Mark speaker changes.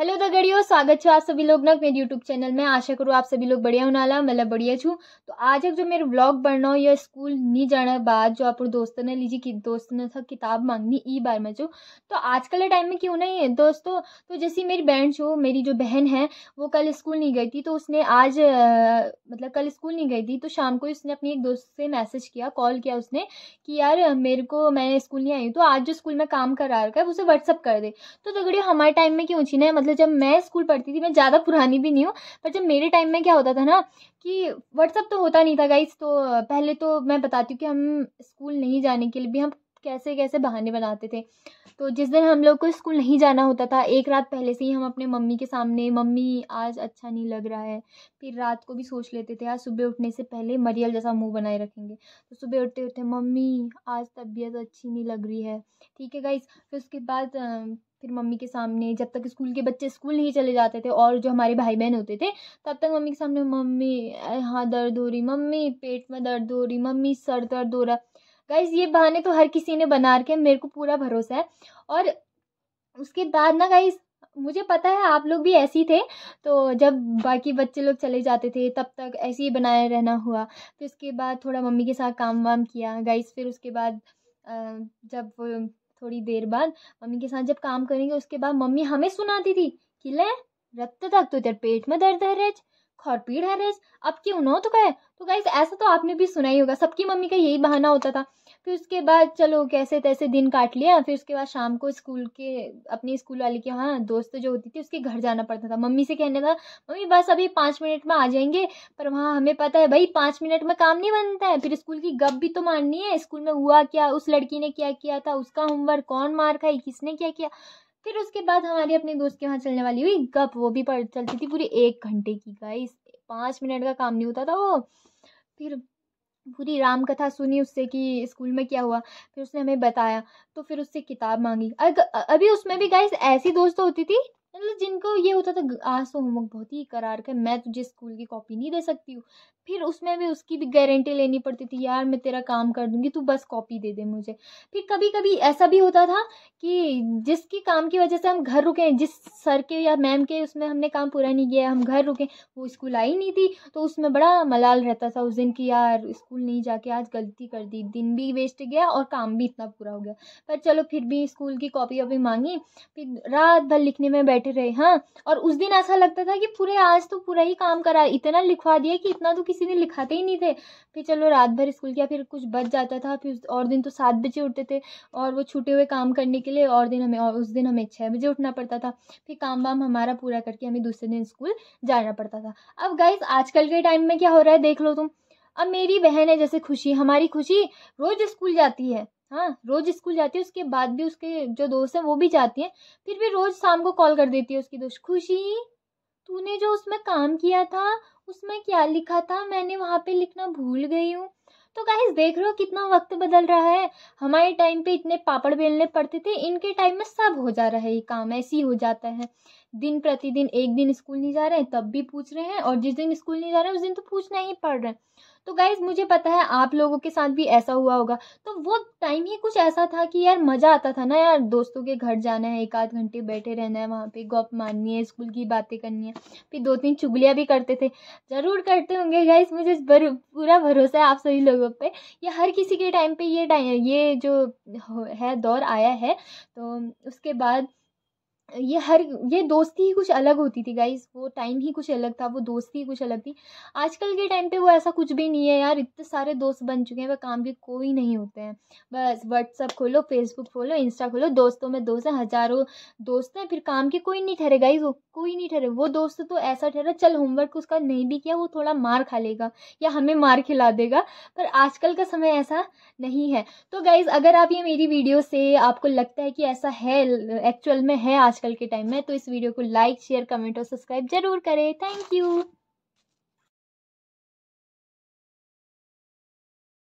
Speaker 1: hello दगड़ियो स्वागत छो आप सभी लोग ना मेरे यूट्यूब चैनल में आशा करूँ आप सभी लोग बढ़िया होना मतलब बढ़िया छू तो आज जो मेरे ब्लॉग हो या स्कूल नहीं जाने बाद जो आप दोस्तों ने लीजिए कि दोस्त ने था किताब मांगनी ई बार में जो तो आजकल के टाइम में क्यों नहीं है दोस्तों तो जैसी मेरी बहन छो मेरी जो बहन है वो कल स्कूल नहीं गई थी तो उसने आज मतलब कल स्कूल नहीं गई थी तो शाम को उसने अपनी एक दोस्त से मैसेज किया कॉल किया उसने कि यार मेरे को मैं स्कूल नहीं आई तो आज जो स्कूल में काम करा रखा है उसे व्हाट्सअप कर दे तो दगड़ियो तो हमारे टाइम में क्यों छी ना मतलब मतलब जब मैं स्कूल पढ़ती थी मैं ज़्यादा पुरानी भी नहीं हूँ पर जब मेरे टाइम में क्या होता था ना कि व्हाट्सअप तो होता नहीं था गाइस तो पहले तो मैं बताती हूँ कि हम स्कूल नहीं जाने के लिए भी हम कैसे कैसे बहाने बनाते थे तो जिस दिन हम लोग को स्कूल नहीं जाना होता था एक रात पहले से ही हम अपने मम्मी के सामने मम्मी आज अच्छा नहीं लग रहा है फिर रात को भी सोच लेते थे आज सुबह उठने से पहले मरियल जैसा मुंह बनाए रखेंगे तो सुबह उठते उठते मम्मी आज तबीयत अच्छी नहीं लग रही है ठीक है गाइस फिर उसके बाद फिर मम्मी के सामने जब तक स्कूल के बच्चे स्कूल नहीं चले जाते थे और जो हमारे भाई बहन होते थे तब तक मम्मी के सामने मम्मी हाँ दर्द हो रही मम्मी पेट में दर्द हो रही मम्मी सर दर्द हो रहा गाइज ये बहाने तो हर किसी ने बना रखे मेरे को पूरा भरोसा है और उसके बाद ना गाइज मुझे पता है आप लोग भी ऐसी थे तो जब बाकी बच्चे लोग चले जाते थे तब तक ऐसे ही बनाए रहना हुआ फिर उसके बाद थोड़ा मम्मी के साथ काम वाम किया गाइस फिर उसके बाद जब थोड़ी देर बाद मम्मी के साथ जब काम करेंगे उसके बाद मम्मी हमें सुनाती थी कि ले रक्त तक तो तेरे पेट में दर्द है रेज खौरपीड़ है रेस अब क्यों नौ तो कहे तो गाइज ऐसा तो आपने भी सुना ही होगा सबकी मम्मी का यही बहाना होता था फिर उसके बाद चलो कैसे तैसे दिन काट लिया फिर उसके बाद शाम को स्कूल के अपनी स्कूल वाले के वहाँ दोस्त जो होती थी उसके घर जाना पड़ता था मम्मी से कहने था मम्मी बस अभी पाँच मिनट में आ जाएंगे पर वहाँ हमें पता है भाई पाँच मिनट में काम नहीं बनता है फिर स्कूल की गप भी तो माननी है स्कूल में हुआ क्या उस लड़की ने क्या किया था उसका होमवर्क कौन मार खाई किसने क्या किया फिर उसके बाद हमारी अपने दोस्त के वहाँ चलने वाली हुई गप वो भी पढ़ चलती थी पूरी एक घंटे की गई पाँच मिनट का काम नहीं होता था वो फिर पूरी राम कथा सुनी उससे कि स्कूल में क्या हुआ फिर उसने हमें बताया तो फिर उससे किताब मांगी अग, अभी उसमें भी गाइस ऐसी दोस्त तो होती थी मतलब जिनको ये होता था आज तो होमवर्क बहुत ही करार कर मैं तुझे स्कूल की कॉपी नहीं दे सकती हूँ फिर उसमें भी उसकी भी गारंटी लेनी पड़ती थी यार मैं तेरा काम कर दूंगी तू बस कॉपी दे दे मुझे फिर कभी कभी ऐसा भी होता था कि जिसकी काम की वजह से हम घर रुके जिस सर के या मैम के उसमें हमने काम पूरा नहीं किया हम घर रुके वो स्कूल आई नहीं थी तो उसमें बड़ा मलाल रहता था उस दिन कि यार स्कूल नहीं जाके आज गलती कर दी दिन भी वेस्ट गया और काम भी इतना पूरा हो गया पर चलो फिर भी स्कूल की कॉपी वॉपी मांगी फिर रात भर लिखने में बैठे रहे हाँ और उस दिन ऐसा लगता था कि पूरे आज तो पूरा ही काम करा इतना लिखवा दिया कि इतना तो किसी ने लिखाते ही नहीं थे फिर चलो रात भर स्कूल किया फिर कुछ बच जाता था फिर और दिन तो सात बजे उठते थे और वो छूटे हुए काम करने के के लिए और दिन हमें और उस दिन हमें छः बजे उठना पड़ता था फिर काम वाम हमारा पूरा करके हमें दूसरे दिन स्कूल जाना पड़ता था अब गाइज आजकल के टाइम में क्या हो रहा है देख लो तुम अब मेरी बहन है जैसे खुशी हमारी खुशी रोज स्कूल जाती है हाँ रोज स्कूल जाती है उसके बाद भी उसके जो दोस्त हैं वो भी जाती हैं फिर भी रोज शाम को कॉल कर देती है उसकी दोस्त खुशी तूने जो उसमें काम किया था उसमें क्या लिखा था मैंने वहाँ पे लिखना भूल गई हूँ तो गाइस देख रहे हो कितना वक्त बदल रहा है हमारे टाइम पे इतने पापड़ बेलने पड़ते थे इनके टाइम में सब हो जा रहा है ये काम ऐसे ही हो जाता है दिन प्रतिदिन एक दिन स्कूल नहीं जा रहे हैं तब भी पूछ रहे हैं और जिस दिन स्कूल नहीं जा रहे हैं उस दिन तो पूछना ही पड़ रहा है तो गाइज मुझे पता है आप लोगों के साथ भी ऐसा हुआ होगा तो वो टाइम ही कुछ ऐसा था कि यार मज़ा आता था ना यार दोस्तों के घर जाना है एक आध घंटे बैठे रहना है वहाँ पे गप मारनी है स्कूल की बातें करनी है फिर दो तीन चुगलियाँ भी करते थे ज़रूर करते होंगे गाइज मुझे पूरा भरोसा है आप सभी लोगों पर या हर किसी के टाइम पर ये ये जो है दौर आया है तो उसके बाद ये हर ये दोस्ती ही कुछ अलग होती थी गाइज वो टाइम ही कुछ अलग था वो दोस्ती ही कुछ अलग थी आजकल के टाइम पे वो ऐसा कुछ भी नहीं है यार इतने सारे दोस्त बन चुके हैं वह काम के कोई नहीं होते हैं बस व्हाट्सअप खोलो फेसबुक खोलो इंस्टा खोलो दोस्तों में दोस्त हैं हज़ारों दोस्त हैं फिर काम के कोई नहीं ठहरे गाइज वो कोई नहीं ठहरे वो दोस्त तो ऐसा ठहरा चल होमवर्क उसका नहीं भी किया वो थोड़ा मार खा लेगा या हमें मार खिला देगा पर आजकल का समय ऐसा नहीं है तो गाइज़ अगर आप ये मेरी वीडियो से आपको लगता है कि ऐसा है एक्चुअल में है आज आजकल के टाइम में तो इस वीडियो को लाइक शेयर कमेंट और सब्सक्राइब जरूर करें थैंक यू